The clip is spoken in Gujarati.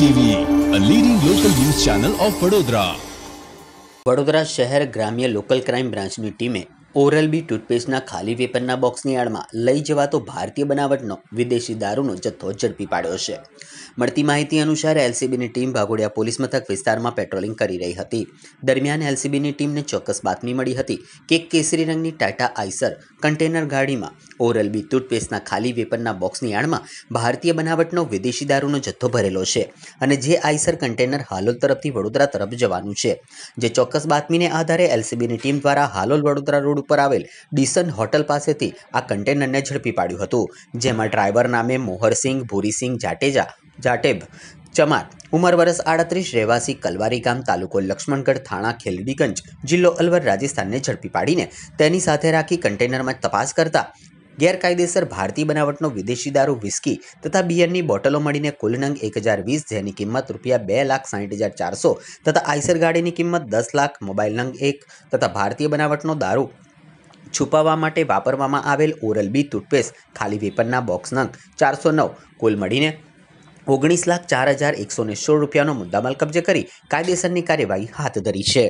TV a leading local news channel of Vadodara Vadodara શહેર ગ્રામ્ય લોકલ ક્રાઇમ બ્રાન્ચની ટીમે ઓરલ બી ટૂથપેસ્ટના ખાલી વેપરના બોક્સની આડમાં લઈ જવાતો ભારતીય બનાવટનો વિદેશી દારૂનો જથ્થો ઝડપી પાડ્યો છે મળતી માહિતી અનુસાર એલસીબીની ટીમ ભાગોડિયા પોલીસ મથક વિસ્તારમાં પેટ્રોલિંગ કરી રહી હતી દરમિયાન એલસીબીની ટીમને ચોક્કસ બાતમી મળી હતી કે કેસરી રંગની ટાટા આઈસર કન્ટેનર ગાડીમાં ઓરલ બી ટૂથપેસ્ટના ખાલી વેપરના બોક્સની આડમાં ભારતીય બનાવટનો વિદેશી દારૂનો જથ્થો ભરેલો છે અને જે આઈસર કન્ટેનર હાલોલ તરફથી વડોદરા તરફ જવાનું છે જે ચોક્કસ બાતમીને આધારે એલસીબીની ટીમ દ્વારા હાલોલ વડોદરા રોડ ઉપર આવેલ ડિસન હોટલ પાસેથી આ કન્ટેનરને ઝડપી પાડ્યું હતું જેમાં ડ્રાઈવર નામે મોહરસિંહ ભૂરીસિંહ જાટેજા જાટેબ ચમાર ઉંમર વર્ષ આડત્રીસ રહેવાસી કલવારી ગામ તાલુકો લક્ષ્મણગઢ થાણા ખેલડીગંજ જિલ્લો અલવર રાજસ્થાનને ઝડપી પાડીને તેની સાથે રાખી કન્ટેનરમાં તપાસ કરતા ગેરકાયદેસર ભારતીય બનાવટનો વિદેશી દારૂ વિસ્કી તથા બિયરની બોટલો મળીને કુલ નંગ એક હજાર વીસ જેની કિંમત રૂપિયા બે લાખ સાહીઠ હજાર ચારસો તથા આઈસર ગાડીની કિંમત દસ લાખ મોબાઈલ નંગ એક તથા ભારતીય બનાવટનો દારૂ છુપાવવા માટે વાપરવામાં આવેલ ઓરલ બી ટૂથપેસ્ટ ખાલી વેપરના બોક્સ નંગ ચારસો નવ કુલ મળીને ઓગણીસ લાખ ચાર હજાર એકસો ને સોળ રૂપિયાનો મુદ્દામાલ કબજે કરી કાયદેસરની કાર્યવાહી હાથ ધરી છે